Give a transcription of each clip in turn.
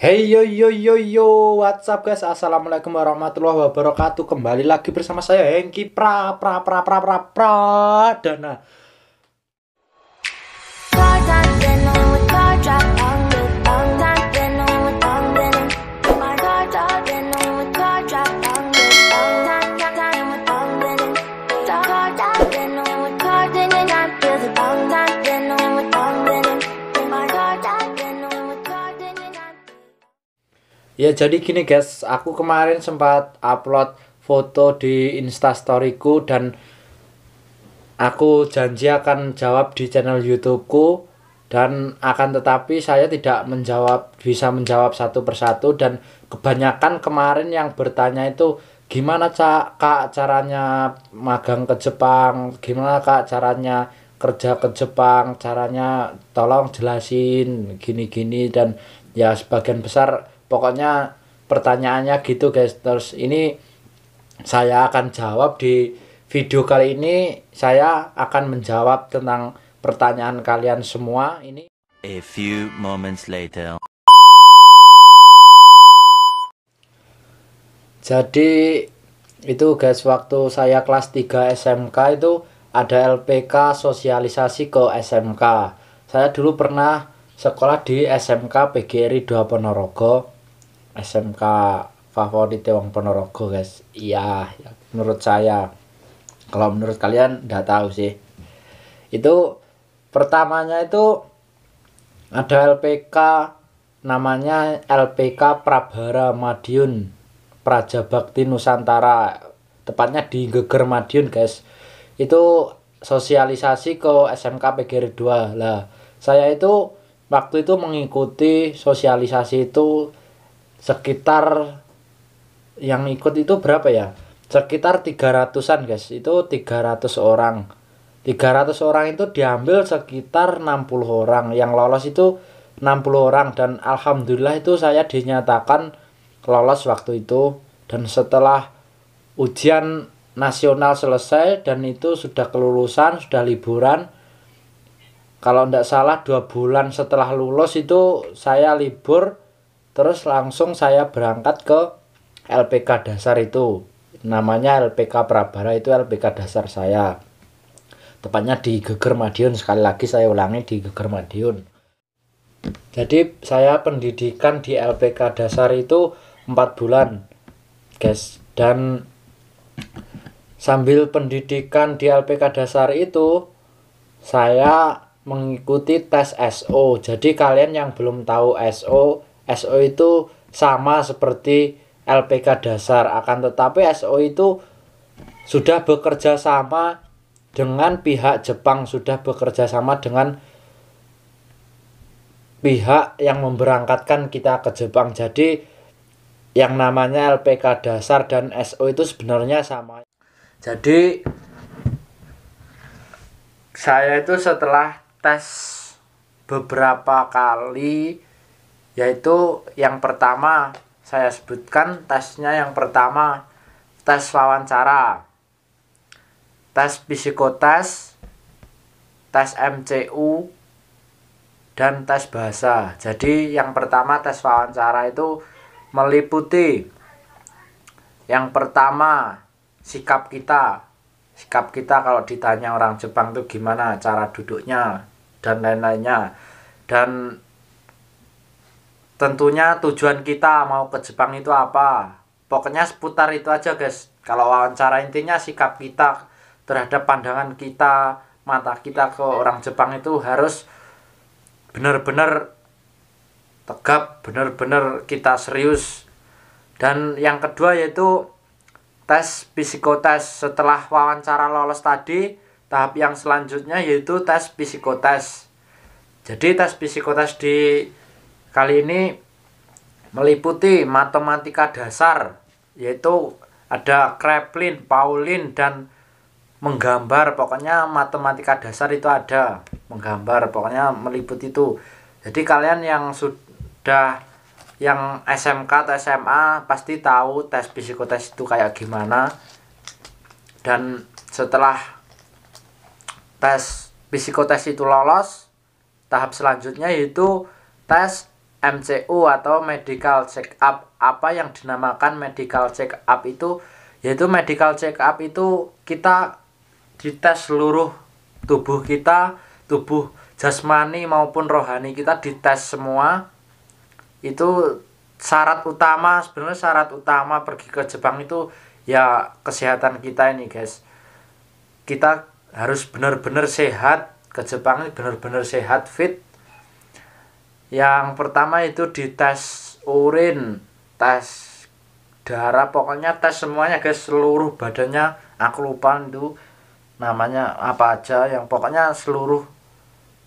Hey yo yo yo yo, what's up guys? Assalamualaikum warahmatullahi wabarakatuh. Kembali lagi bersama saya Hengki Pra Pra Pra Pra Pra Pra Dana. Ya jadi gini guys, aku kemarin sempat upload foto di instastoryku dan aku janji akan jawab di channel YouTubeku dan akan tetapi saya tidak menjawab bisa menjawab satu persatu dan kebanyakan kemarin yang bertanya itu gimana cak kak caranya magang ke Jepang, gimana kak caranya kerja ke Jepang, caranya tolong jelasin gini-gini dan ya sebagian besar pokoknya pertanyaannya gitu guys terus ini saya akan jawab di video kali ini saya akan menjawab tentang pertanyaan kalian semua ini a few moments later jadi itu guys waktu saya kelas 3 SMK itu ada LPK sosialisasi ke SMK saya dulu pernah sekolah di SMK PGRI 2 Ponorogo SMK favorit Wong Ponorogo guys iya ya, menurut saya kalau menurut kalian nggak tahu sih itu pertamanya itu ada LPK namanya LPK Prabhara Madiun Prajabakti Nusantara tepatnya di Geger Madiun guys itu sosialisasi ke SMK PGR 2 lah saya itu waktu itu mengikuti sosialisasi itu sekitar yang ikut itu berapa ya? Sekitar 300-an guys. Itu 300 orang. 300 orang itu diambil sekitar 60 orang. Yang lolos itu 60 orang dan alhamdulillah itu saya dinyatakan lolos waktu itu dan setelah ujian nasional selesai dan itu sudah kelulusan, sudah liburan. Kalau tidak salah dua bulan setelah lulus itu saya libur terus langsung saya berangkat ke LPK dasar itu namanya LPK Prabara itu LPK dasar saya tepatnya di Geger Madiun sekali lagi saya ulangi di Geger Madiun jadi saya pendidikan di LPK dasar itu 4 bulan guys dan sambil pendidikan di LPK dasar itu saya mengikuti tes SO jadi kalian yang belum tahu SO SO itu sama seperti LPK dasar akan tetapi SO itu sudah bekerja sama dengan pihak Jepang sudah bekerja sama dengan pihak yang memberangkatkan kita ke Jepang jadi yang namanya LPK dasar dan SO itu sebenarnya sama jadi saya itu setelah tes beberapa kali yaitu yang pertama saya sebutkan tesnya yang pertama tes wawancara tes psikotes tes MCU dan tes bahasa jadi yang pertama tes wawancara itu meliputi yang pertama sikap kita sikap kita kalau ditanya orang Jepang itu gimana cara duduknya dan lain-lainnya dan tentunya tujuan kita mau ke Jepang itu apa pokoknya seputar itu aja guys kalau wawancara intinya sikap kita terhadap pandangan kita mata kita ke orang Jepang itu harus benar-benar tegap benar-benar kita serius dan yang kedua yaitu tes psikotest setelah wawancara lolos tadi tahap yang selanjutnya yaitu tes psikotest jadi tes psikotest di kali ini meliputi matematika dasar yaitu ada Kreplin, Paulin dan menggambar pokoknya matematika dasar itu ada menggambar pokoknya meliputi itu jadi kalian yang sudah yang SMK atau SMA pasti tahu tes psikotest itu kayak gimana dan setelah tes psikotest itu lolos tahap selanjutnya yaitu tes MCU atau medical check up. Apa yang dinamakan medical check up itu yaitu medical check up itu kita dites seluruh tubuh kita, tubuh jasmani maupun rohani kita dites semua. Itu syarat utama sebenarnya syarat utama pergi ke Jepang itu ya kesehatan kita ini, guys. Kita harus benar-benar sehat ke Jepang benar-benar sehat fit yang pertama itu di tes urin tes darah pokoknya tes semuanya guys seluruh badannya aku lupa itu namanya apa aja yang pokoknya seluruh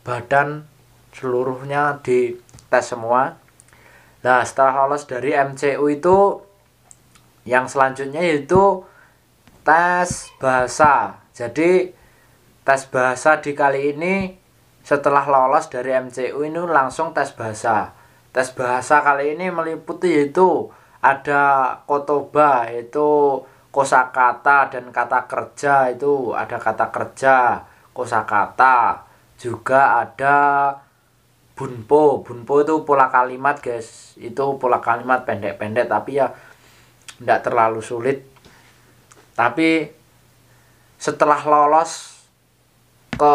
badan seluruhnya di tes semua nah setelah lolos dari MCU itu yang selanjutnya itu tes bahasa jadi tes bahasa di kali ini setelah lolos dari MCU ini langsung tes bahasa. Tes bahasa kali ini meliputi itu ada kotoba itu kosakata dan kata kerja itu ada kata kerja, kosakata. Juga ada bunpo. Bunpo itu pola kalimat, guys. Itu pola kalimat pendek-pendek tapi ya tidak terlalu sulit. Tapi setelah lolos ke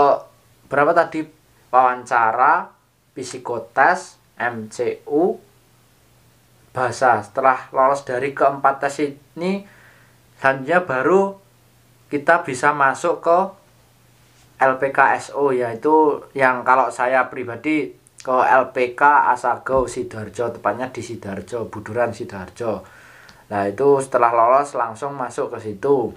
berapa tadi wawancara, psikotes, MCU, bahasa. Setelah lolos dari keempat tes ini, selanjutnya baru kita bisa masuk ke LPKSO yaitu yang kalau saya pribadi ke LPK Asago Sidarjo, tepatnya di Sidarjo Buduran Sidarjo. nah itu setelah lolos langsung masuk ke situ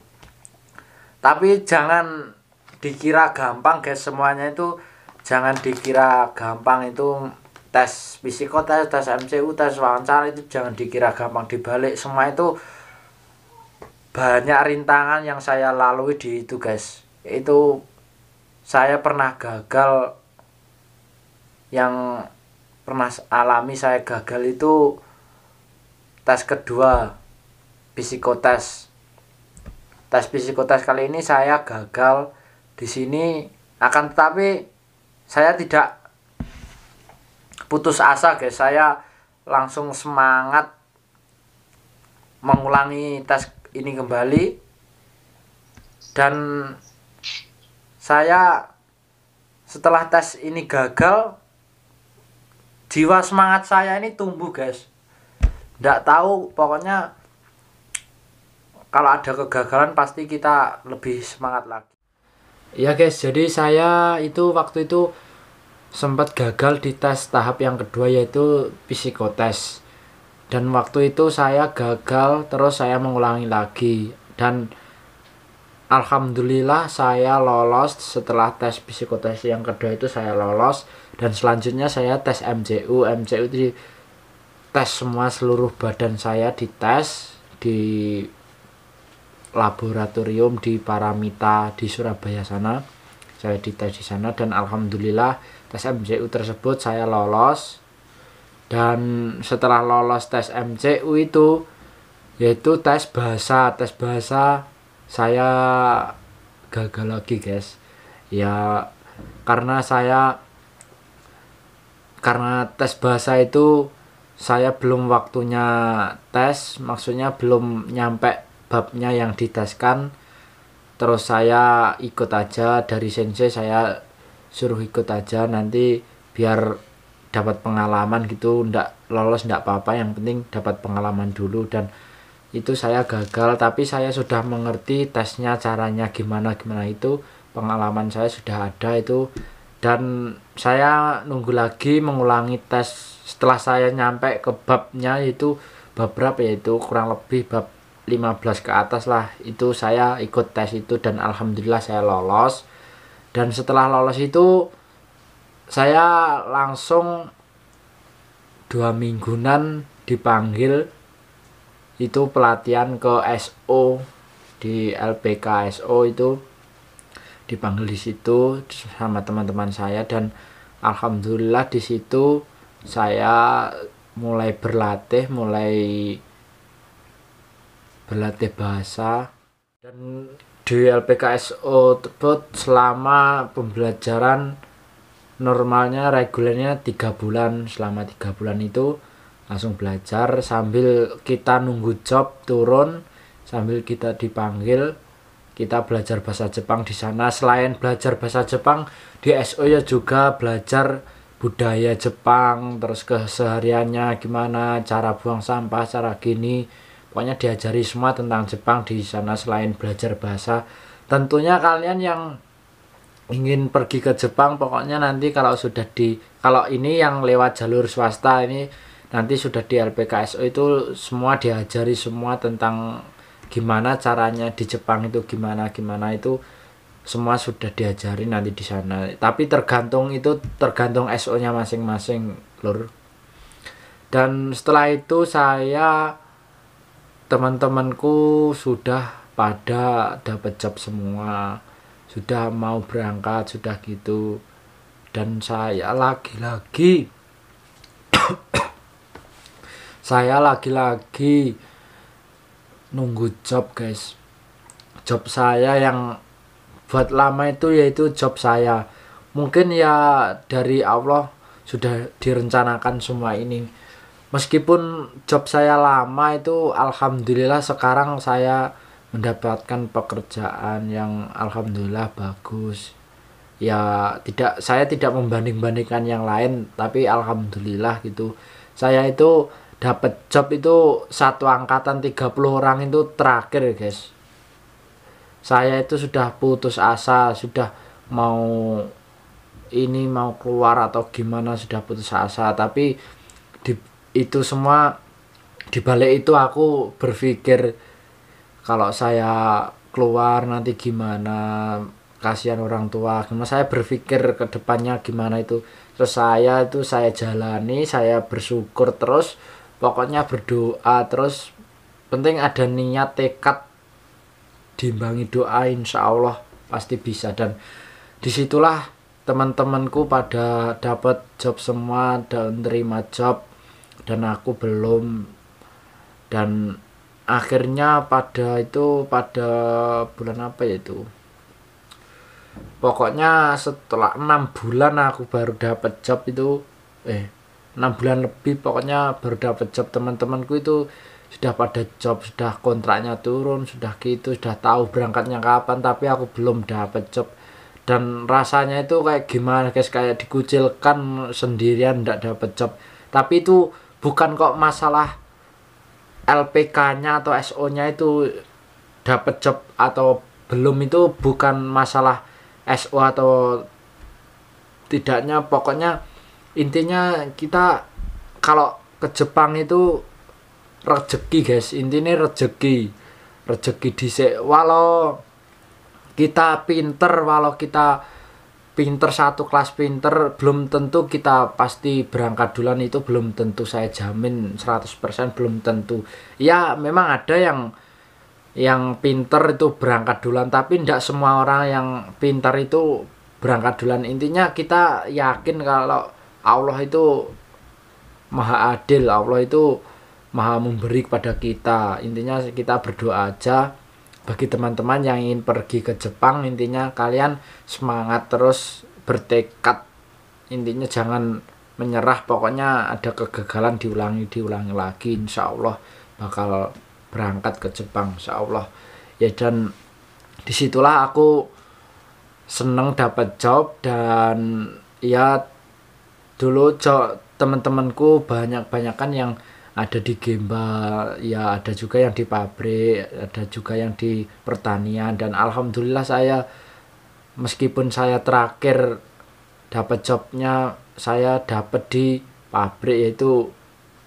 tapi jangan dikira gampang guys semuanya itu jangan dikira gampang itu tes psikotest tes MCU tes wawancara itu jangan dikira gampang dibalik semua itu banyak rintangan yang saya lalui di itu guys itu saya pernah gagal yang pernah alami saya gagal itu tes kedua psikotes tes psikotes kali ini saya gagal di sini akan tetapi saya tidak putus asa guys saya langsung semangat mengulangi tes ini kembali dan saya setelah tes ini gagal jiwa semangat saya ini tumbuh guys tidak tahu pokoknya kalau ada kegagalan pasti kita lebih semangat lagi ya guys jadi saya itu waktu itu sempat gagal di tes tahap yang kedua yaitu psikotes dan waktu itu saya gagal terus saya mengulangi lagi dan Alhamdulillah saya lolos setelah tes psikotes yang kedua itu saya lolos dan selanjutnya saya tes MCU MCU itu tes semua seluruh badan saya dites di laboratorium di Paramita di Surabaya sana saya dites di sana dan alhamdulillah tes MCU tersebut saya lolos dan setelah lolos tes MCU itu yaitu tes bahasa tes bahasa saya gagal lagi guys ya karena saya karena tes bahasa itu saya belum waktunya tes maksudnya belum nyampe babnya yang diteskan terus saya ikut aja dari sensei saya suruh ikut aja nanti biar dapat pengalaman gitu ndak lolos ndak apa-apa yang penting dapat pengalaman dulu dan itu saya gagal tapi saya sudah mengerti tesnya caranya gimana gimana itu pengalaman saya sudah ada itu dan saya nunggu lagi mengulangi tes setelah saya nyampe ke babnya itu bab berapa yaitu kurang lebih bab 15 ke atas lah itu saya ikut tes itu dan alhamdulillah saya lolos dan setelah lolos itu saya langsung dua mingguan dipanggil itu pelatihan ke SO di LPK SO itu dipanggil di situ sama teman-teman saya dan alhamdulillah di situ saya mulai berlatih mulai berlatih bahasa dan di LPKSO tersebut selama pembelajaran normalnya regulernya tiga bulan selama tiga bulan itu langsung belajar sambil kita nunggu job turun sambil kita dipanggil kita belajar bahasa Jepang di sana selain belajar bahasa Jepang di SO ya juga belajar budaya Jepang terus kesehariannya gimana cara buang sampah cara gini pokoknya diajari semua tentang Jepang di sana selain belajar bahasa tentunya kalian yang ingin pergi ke Jepang pokoknya nanti kalau sudah di kalau ini yang lewat jalur swasta ini nanti sudah di LPKSO itu semua diajari semua tentang gimana caranya di Jepang itu gimana gimana itu semua sudah diajari nanti di sana tapi tergantung itu tergantung SO nya masing-masing lur dan setelah itu saya teman-temanku sudah pada dapat job semua sudah mau berangkat sudah gitu dan saya lagi-lagi saya lagi-lagi nunggu job guys job saya yang buat lama itu yaitu job saya mungkin ya dari Allah sudah direncanakan semua ini meskipun job saya lama itu alhamdulillah sekarang saya mendapatkan pekerjaan yang alhamdulillah bagus ya tidak saya tidak membanding-bandingkan yang lain tapi alhamdulillah gitu saya itu dapat job itu satu angkatan 30 orang itu terakhir guys saya itu sudah putus asa sudah mau ini mau keluar atau gimana sudah putus asa tapi itu semua dibalik itu aku berpikir kalau saya keluar nanti gimana kasihan orang tua gimana saya berpikir ke depannya gimana itu terus saya itu saya jalani saya bersyukur terus pokoknya berdoa terus penting ada niat tekad diimbangi doa insya Allah pasti bisa dan disitulah teman-temanku pada dapat job semua dan terima job dan aku belum dan akhirnya pada itu pada bulan apa ya itu pokoknya setelah enam bulan aku baru dapat job itu eh enam bulan lebih pokoknya baru dapat job teman-temanku itu sudah pada job sudah kontraknya turun sudah gitu sudah tahu berangkatnya kapan tapi aku belum dapat job dan rasanya itu kayak gimana guys kayak dikucilkan sendirian tidak dapat job tapi itu bukan kok masalah LPK-nya atau SO-nya itu dapat job atau belum itu bukan masalah SO atau tidaknya pokoknya intinya kita kalau ke Jepang itu rezeki guys intinya rezeki rezeki di walau kita pinter walau kita pinter satu kelas pinter belum tentu kita pasti berangkat duluan itu belum tentu saya jamin 100% belum tentu ya memang ada yang yang pinter itu berangkat duluan tapi tidak semua orang yang pinter itu berangkat duluan intinya kita yakin kalau Allah itu maha adil Allah itu maha memberi kepada kita intinya kita berdoa aja bagi teman-teman yang ingin pergi ke Jepang intinya kalian semangat terus bertekad intinya jangan menyerah pokoknya ada kegagalan diulangi diulangi lagi insya Allah bakal berangkat ke Jepang insya Allah ya dan disitulah aku seneng dapat job dan ya dulu teman-temanku banyak-banyakan yang ada di gembal ya ada juga yang di pabrik, ada juga yang di pertanian dan alhamdulillah saya meskipun saya terakhir dapat jobnya saya dapat di pabrik yaitu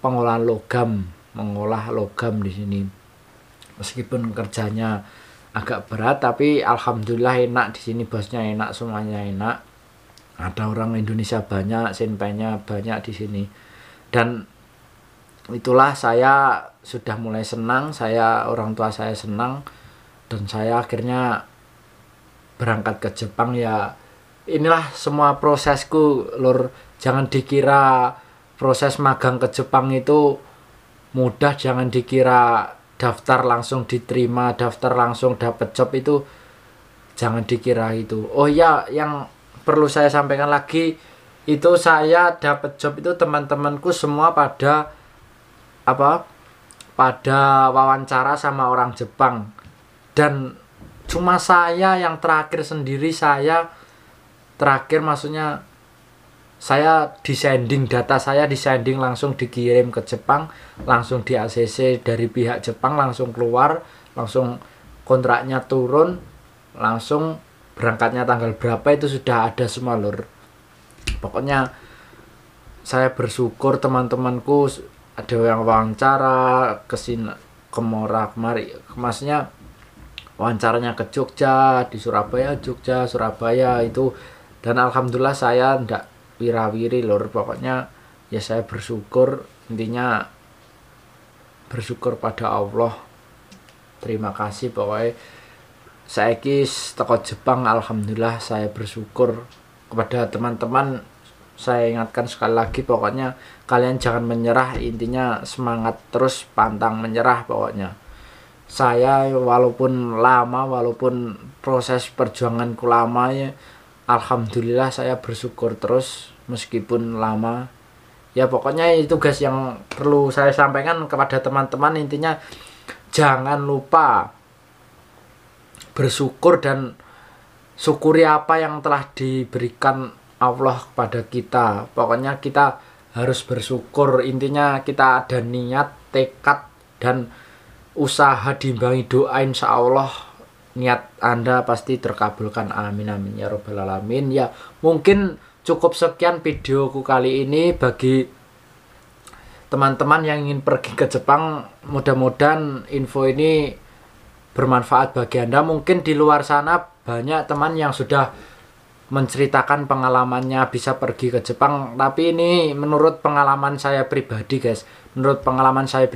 pengolahan logam, mengolah logam di sini. Meskipun kerjanya agak berat tapi alhamdulillah enak di sini bosnya enak semuanya enak ada orang Indonesia banyak senpainya banyak di sini dan itulah saya sudah mulai senang saya orang tua saya senang dan saya akhirnya berangkat ke Jepang ya inilah semua prosesku lur jangan dikira proses magang ke Jepang itu mudah jangan dikira daftar langsung diterima daftar langsung dapat job itu jangan dikira itu oh ya yang perlu saya sampaikan lagi itu saya dapat job itu teman-temanku semua pada apa pada wawancara sama orang Jepang dan cuma saya yang terakhir sendiri saya terakhir maksudnya saya disending data saya disending langsung dikirim ke Jepang langsung di ACC dari pihak Jepang langsung keluar langsung kontraknya turun langsung berangkatnya tanggal berapa itu sudah ada semua lur pokoknya saya bersyukur teman-temanku ada yang wawancara ke sini ke Mora kemari maksudnya wawancaranya ke Jogja di Surabaya Jogja Surabaya itu dan alhamdulillah saya ndak wirawiri lor pokoknya ya saya bersyukur intinya bersyukur pada Allah terima kasih pokoknya saya kis toko Jepang alhamdulillah saya bersyukur kepada teman-teman saya ingatkan sekali lagi pokoknya kalian jangan menyerah intinya semangat terus pantang menyerah pokoknya saya walaupun lama walaupun proses perjuanganku lama ya alhamdulillah saya bersyukur terus meskipun lama ya pokoknya itu tugas yang perlu saya sampaikan kepada teman-teman intinya jangan lupa bersyukur dan syukuri apa yang telah diberikan Allah kepada kita. Pokoknya kita harus bersyukur. Intinya kita ada niat, tekad, dan usaha diimbangi doa insya Allah niat Anda pasti terkabulkan. Amin amin ya robbal alamin. Ya, mungkin cukup sekian videoku kali ini bagi teman-teman yang ingin pergi ke Jepang, mudah-mudahan info ini bermanfaat bagi Anda. Mungkin di luar sana banyak teman yang sudah menceritakan pengalamannya bisa pergi ke Jepang tapi ini menurut pengalaman saya pribadi guys menurut pengalaman saya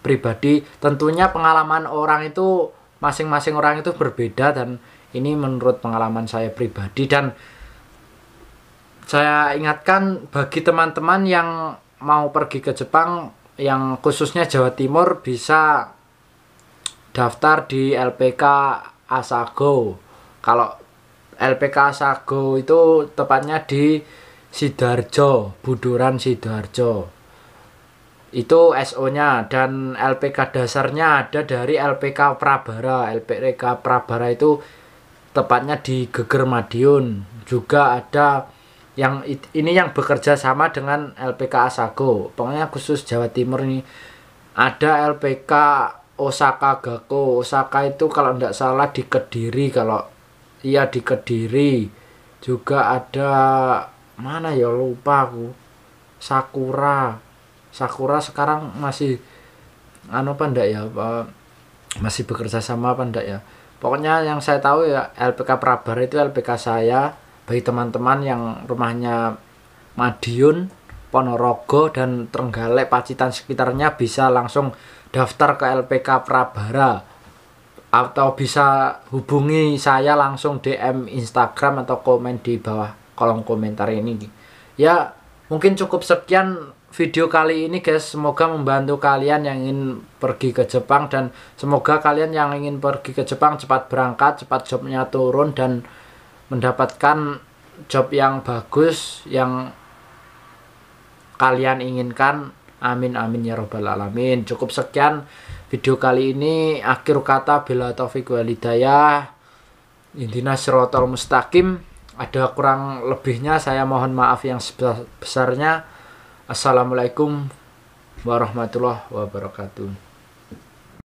pribadi tentunya pengalaman orang itu masing-masing orang itu berbeda dan ini menurut pengalaman saya pribadi dan saya ingatkan bagi teman-teman yang mau pergi ke Jepang yang khususnya Jawa Timur bisa daftar di LPK Asago kalau LPK Sago itu tepatnya di Sidarjo, Buduran Sidarjo. Itu SO-nya dan LPK dasarnya ada dari LPK Prabara. LPK Prabara itu tepatnya di Geger Madiun. Juga ada yang ini yang bekerja sama dengan LPK Asago. Pokoknya khusus Jawa Timur ini ada LPK Osaka Gako. Osaka itu kalau tidak salah di Kediri kalau iya di Kediri juga ada mana ya lupa aku Sakura Sakura sekarang masih anu apa ndak ya apa, masih bekerja sama apa ndak ya pokoknya yang saya tahu ya LPK Prabar itu LPK saya bagi teman-teman yang rumahnya Madiun Ponorogo dan Trenggalek Pacitan sekitarnya bisa langsung daftar ke LPK Prabara atau bisa hubungi saya langsung DM Instagram atau komen di bawah kolom komentar ini ya mungkin cukup sekian video kali ini guys semoga membantu kalian yang ingin pergi ke Jepang dan semoga kalian yang ingin pergi ke Jepang cepat berangkat cepat jobnya turun dan mendapatkan job yang bagus yang kalian inginkan amin amin ya robbal alamin cukup sekian video kali ini akhir kata bila taufik wal hidayah intina mustaqim ada kurang lebihnya saya mohon maaf yang sebesarnya. assalamualaikum warahmatullahi wabarakatuh